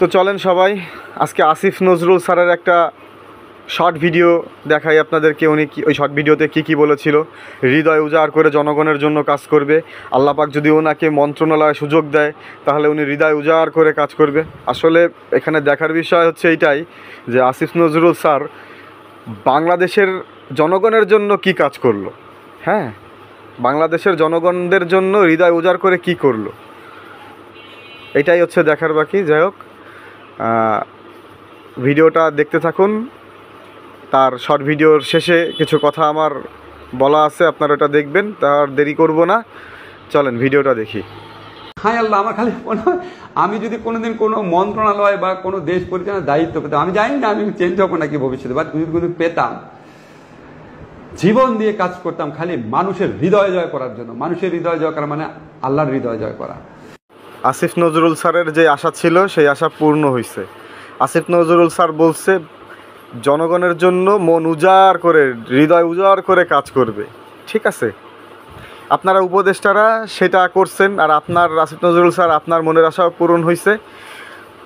তো চলেন সবাই আজকে আসিফ নজরুল স্যারের একটা শর্ট ভিডিও দেখাই আপনাদেরকে উনি ওই শর্ট ভিডিওতে কি কি বলেছিল হৃদয় উজাড় করে জনগণের জন্য কাজ করবে আল্লাপাক যদি ওনাকে মন্ত্রণালয়ে সুযোগ দেয় তাহলে উনি হৃদয় উজাড় করে কাজ করবে আসলে এখানে দেখার বিষয় হচ্ছে এইটাই যে আসিফ নজরুল স্যার বাংলাদেশের জনগণের জন্য কি কাজ করলো হ্যাঁ বাংলাদেশের জনগণদের জন্য হৃদয় উজাড় করে কি করলো এটাই হচ্ছে দেখার বাকি যাই হোক ভিডিওটা দেখতে থাকুন তার শর্ট ভিডিওর শেষে কিছু কথা আমার বলা আছে আপনারা ওটা দেখবেন তার দেরি করব না চলেন ভিডিওটা দেখি হ্যাঁ আল্লাহ আমার খালি মনে হয় আমি যদি কোনোদিন কোনো মন্ত্রণালয় বা কোনো দেশ পরিচালনার দায়িত্ব পেতাম আমি জানি না আমি চেঞ্জ হবো নাকি ভবিষ্যতে বা যদি কিন্তু পেতাম জীবন দিয়ে কাজ করতাম খালি মানুষের হৃদয় জয় করার জন্য মানুষের হৃদয় জয় করা মানে আল্লাহর হৃদয় জয় করা আসিফ নজরুল স্যারের যে আশা ছিল সেই আশা পূর্ণ হয়েছে আসিফ নজরুল স্যার বলছে জনগণের জন্য মন উজাড় করে হৃদয় উজাড় করে কাজ করবে ঠিক আছে আপনারা উপদেষ্টারা সেটা করছেন আর আপনার আসিফ নজরুল স্যার আপনার মনের আশাও পূরণ হয়েছে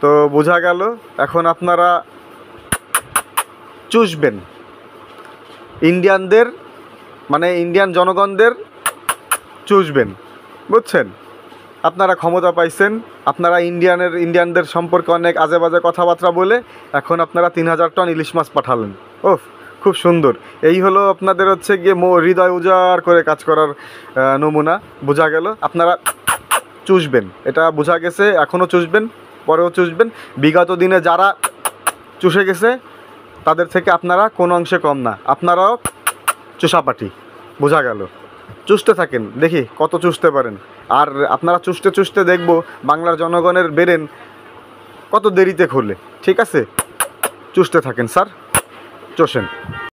তো বোঝা গেল এখন আপনারা চুষবেন ইন্ডিয়ানদের মানে ইন্ডিয়ান জনগণদের চুষবেন বুঝছেন আপনারা ক্ষমতা পাইছেন আপনারা ইন্ডিয়ানের ইন্ডিয়ানদের সম্পর্কে অনেক আজে বাজে কথাবার্তা বলে এখন আপনারা তিন হাজার টন ইলিশ মাছ পাঠালেন ওফ খুব সুন্দর এই হলো আপনাদের হচ্ছে গিয়ে মো হৃদয় উজাড় করে কাজ করার নমুনা বোঝা গেল আপনারা চুষবেন এটা বোঝা গেছে এখনও চুষবেন পরেও চুষবেন বিগত দিনে যারা চুষে গেছে তাদের থেকে আপনারা কোনো অংশে কম না আপনারাও চুষাপাটি বোঝা গেল চুষতে থাকেন দেখি কত চুষতে পারেন আর আপনারা চুষতে চুষতে দেখব বাংলার জনগণের বেরেন কত দেরিতে খোলে ঠিক আছে চুষতে থাকেন স্যার চোষেন